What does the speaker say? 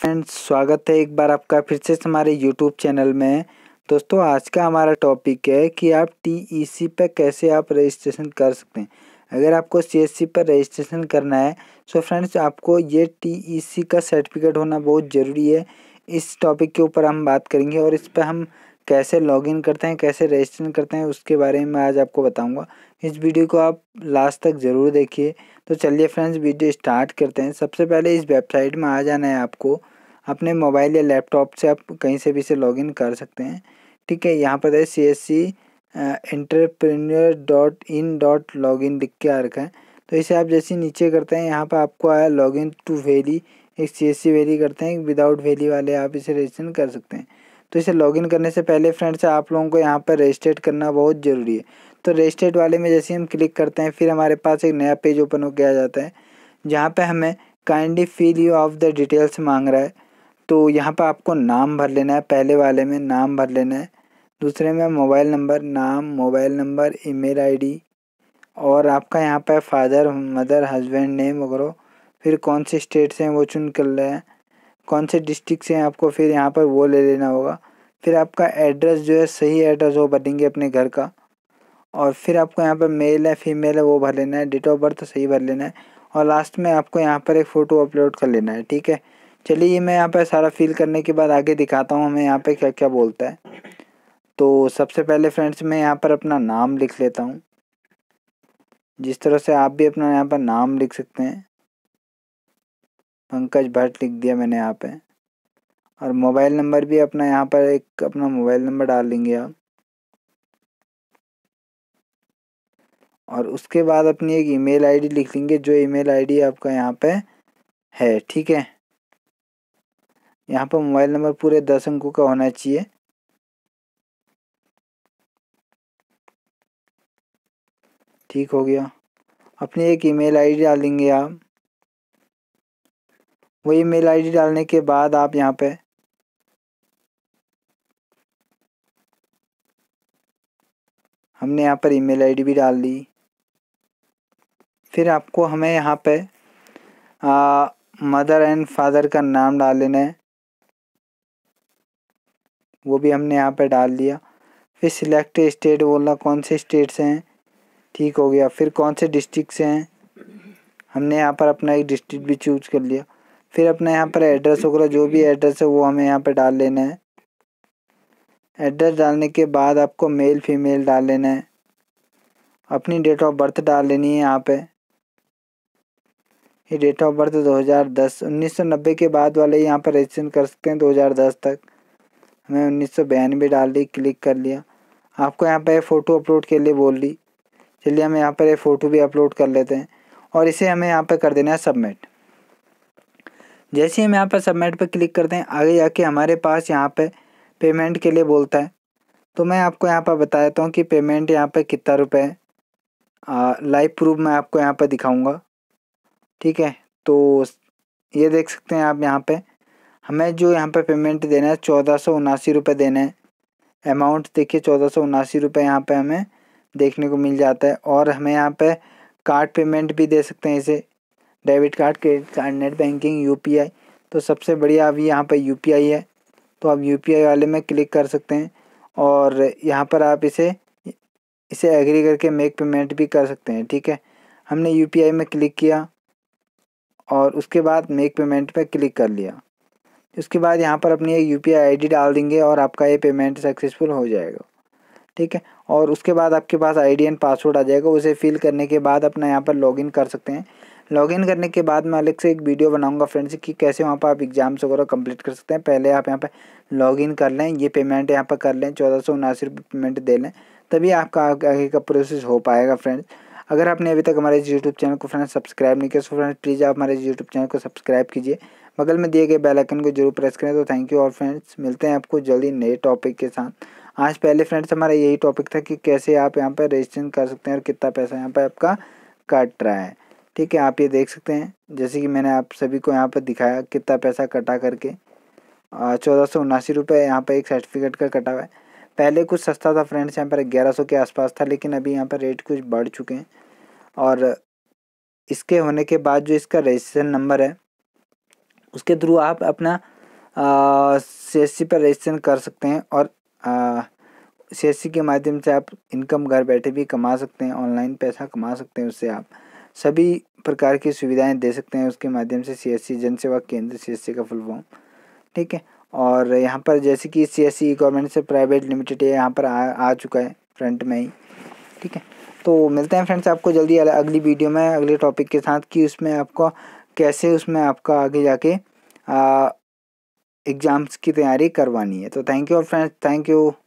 friends स्वागत है एक बार आपका फिर से हमारे यूट्यूब चैनल में दोस्तों आज का हमारा टॉपिक है कि आप टीईसी e पर कैसे आप रजिस्ट्रेशन कर सकते हैं अगर आपको सीएससी पर रजिस्ट्रेशन करना है तो फ्रेंड्स आपको ये टीईसी e का सर्टिफिकेट होना बहुत ज़रूरी है इस टॉपिक के ऊपर हम बात करेंगे और इस पर हम कैसे लॉगिन करते हैं कैसे रजिस्ट्रेशन करते हैं उसके बारे में मैं आज आपको बताऊँगा इस वीडियो को आप लास्ट तक ज़रूर देखिए तो चलिए फ्रेंड्स वीडियो स्टार्ट करते हैं सबसे पहले इस वेबसाइट में आ जाना है आपको अपने मोबाइल या लैपटॉप से आप कहीं से भी इसे लॉगिन कर सकते हैं ठीक है यहाँ पर है C S C entrepreneur dot in dot log in लिख के आ रखा है तो इसे आप जैसे नीचे करते हैं यहाँ पर आपको आया लॉग इन टू वैली एक सी एस सी वैली करते हैं विदाउट वैली वाले आप इसे रजिस्टर कर सकते हैं तो इसे लॉगिन करने से पहले फ्रेंड्स आप लोगों को यहाँ पर रजिस्ट्रेट करना बहुत ज़रूरी है तो रजिस्टर्ड वाले में जैसे हम क्लिक करते हैं फिर हमारे पास एक नया पेज ओपन हो गया जाता है जहाँ पे हमें kindly fill you of the details मांग रहा है तो यहाँ पर आपको नाम भर लेना है पहले वाले में नाम भर लेना है दूसरे में मोबाइल नंबर नाम मोबाइल नंबर ई मेल और आपका यहाँ पर फादर मदर हस्बैंड नेम वगैरह फिर कौन से स्टेट से हैं वो चुन कर रहे हैं कौन से डिस्ट्रिक्ट से हैं आपको फिर यहाँ पर वो ले लेना होगा फिर आपका एड्रेस जो है सही एड्रेस हो बनेंगे अपने घर का और फिर आपको यहाँ पर मेल है फीमेल है वो भर लेना है डेट ऑफ बर्थ तो सही भर लेना है और लास्ट में आपको यहाँ पर एक फ़ोटो अपलोड कर लेना है ठीक है चलिए ये मैं यहाँ पर सारा फिल करने के बाद आगे दिखाता हूँ हमें यहाँ पर क्या क्या बोलता है तो सबसे पहले फ्रेंड्स मैं यहाँ पर अपना नाम लिख लेता हूँ जिस तरह से आप भी अपना यहाँ पर नाम लिख सकते हैं पंकज भट्ट लिख दिया मैंने यहाँ पे और मोबाइल नंबर भी अपना यहाँ पर एक अपना मोबाइल नंबर डाल देंगे आप और उसके बाद अपनी एक ईमेल आईडी लिख लेंगे जो ईमेल आईडी आपका यहाँ पे है ठीक है यहाँ पर मोबाइल नंबर पूरे दस अंकों का होना चाहिए ठीक हो गया अपनी एक ईमेल आईडी डालेंगे आप वो ईमेल आईडी डालने के बाद आप यहाँ पे हमने यहाँ पर ईमेल आईडी भी डाल दी फिर आपको हमें यहाँ पे आ, मदर एंड फादर का नाम डाल लेना है वो भी हमने यहाँ पे डाल दिया फिर सिलेक्ट स्टेट बोलना कौन से स्टेट से हैं ठीक हो गया फिर कौन से डिस्ट्रिक्ट से हैं हमने यहाँ पर अपना एक डिस्ट्रिक्ट भी चूज कर लिया फिर अपना यहाँ पर एड्रेस वगैरह जो भी एड्रेस है वो हमें यहाँ पर डाल लेना है एड्रेस डालने के बाद आपको मेल फीमेल डाल लेना है अपनी डेट ऑफ बर्थ डाल लेनी है यहाँ पे डेट ऑफ बर्थ 2010 नब्बे के बाद वाले यहाँ पर रजिस्ट्रेशन कर सकते हैं 2010 तक हमें उन्नीस बयानवे डाल दी क्लिक कर लिया आपको यहाँ पर फ़ोटो अपलोड के लिए बोल दी चलिए हम यहाँ पर फ़ोटो भी अपलोड कर लेते हैं और इसे हमें यहाँ पर कर देना है सबमिट जैसे हम यहाँ पर सबमिट पर क्लिक करते हैं आगे जाके हमारे पास यहाँ पर पेमेंट के लिए बोलता है तो मैं आपको यहाँ पर बता देता हूँ कि पेमेंट यहाँ पर कितना रुपये है लाइव प्रूफ मैं आपको यहाँ पर दिखाऊँगा ठीक है तो ये देख सकते हैं आप यहाँ पे हमें जो यहाँ पे पेमेंट देना है चौदह सौ उनासी रुपये देना है अमाउंट देखिए चौदह सौ उनासी रुपये यहाँ पर हमें देखने को मिल जाता है और हमें यहाँ पे कार्ड पेमेंट भी दे सकते हैं इसे debit card credit card net banking UPI तो सबसे बढ़िया अभी यहाँ पर यू है तो आप यू वाले में क्लिक कर सकते हैं और यहाँ पर आप इसे इसे एग्री करके मेक पेमेंट भी कर सकते हैं ठीक है हमने यू में क्लिक किया और उसके बाद मेक पेमेंट पे क्लिक कर लिया उसके बाद यहाँ पर अपनी एक यू पी आई डाल देंगे और आपका ये पेमेंट सक्सेसफुल हो जाएगा ठीक है और उसके बाद आपके पास डी एंड पासवर्ड आ जाएगा उसे फिल करने के बाद अपना यहाँ पर लॉगिन कर सकते हैं लॉगिन करने के बाद मैं अलग से एक वीडियो बनाऊंगा फ्रेंड्स कि कैसे वहाँ पर आप एग्जाम्स वगैरह कंप्लीट कर सकते हैं पहले आप यहाँ पर लॉगिन कर लें ये पेमेंट यहाँ पर कर लें चौदह सौ उनासी पेमेंट दे लें तभी आपका आगे का प्रोसेस हो पाएगा फ्रेंड्स अगर आपने अभी तक हमारे यूट्यूब चैनल को फ्रेंड सब्सक्राइब नहीं किया सो फ्रेंड्स प्लीज़ आप हमारे यूट्यूब चैनल को सब्सक्राइब कीजिए बगल में दिए गए बेल आइकन को जरूर प्रेस करें तो थैंक यू और फ्रेंड्स मिलते हैं आपको जल्दी नए टॉपिक के साथ आज पहले फ्रेंड्स हमारा यही टॉपिक था कि कैसे आप यहाँ पर रजिस्ट्रेशन कर सकते हैं और कितना पैसा यहाँ पर आपका कट रहा है ठीक है आप ये देख सकते हैं जैसे कि मैंने आप सभी को यहाँ पर दिखाया कितना पैसा कटा करके चौदह सौ उनासी रुपये यहाँ पर एक सर्टिफिकेट का कटा हुआ है पहले कुछ सस्ता था फ्रेंड्स यहाँ पर ग्यारह सौ के आसपास था लेकिन अभी यहाँ पर रेट कुछ बढ़ चुके हैं और इसके होने के बाद जो इसका रजिस्ट्रेशन नंबर है उसके थ्रू आप अपना सी पर रजिस्ट्रेशन कर सकते हैं और सी के माध्यम से आप इनकम घर बैठे भी कमा सकते हैं ऑनलाइन पैसा कमा सकते हैं उससे आप सभी प्रकार की सुविधाएं दे सकते हैं उसके माध्यम से सी एस सी जन सेवा केंद्र सी एस सी का फुल फॉर्म ठीक है और यहाँ पर जैसे कि सी एस e गवर्नमेंट से प्राइवेट लिमिटेड है यहाँ पर आ, आ चुका है फ्रंट में ही ठीक है तो मिलते हैं फ्रेंड्स आपको जल्दी अगली वीडियो में अगले टॉपिक के साथ कि उसमें आपको कैसे उसमें आपका आगे जाके एग्ज़ाम्स की तैयारी करवानी है तो thank you friends thank you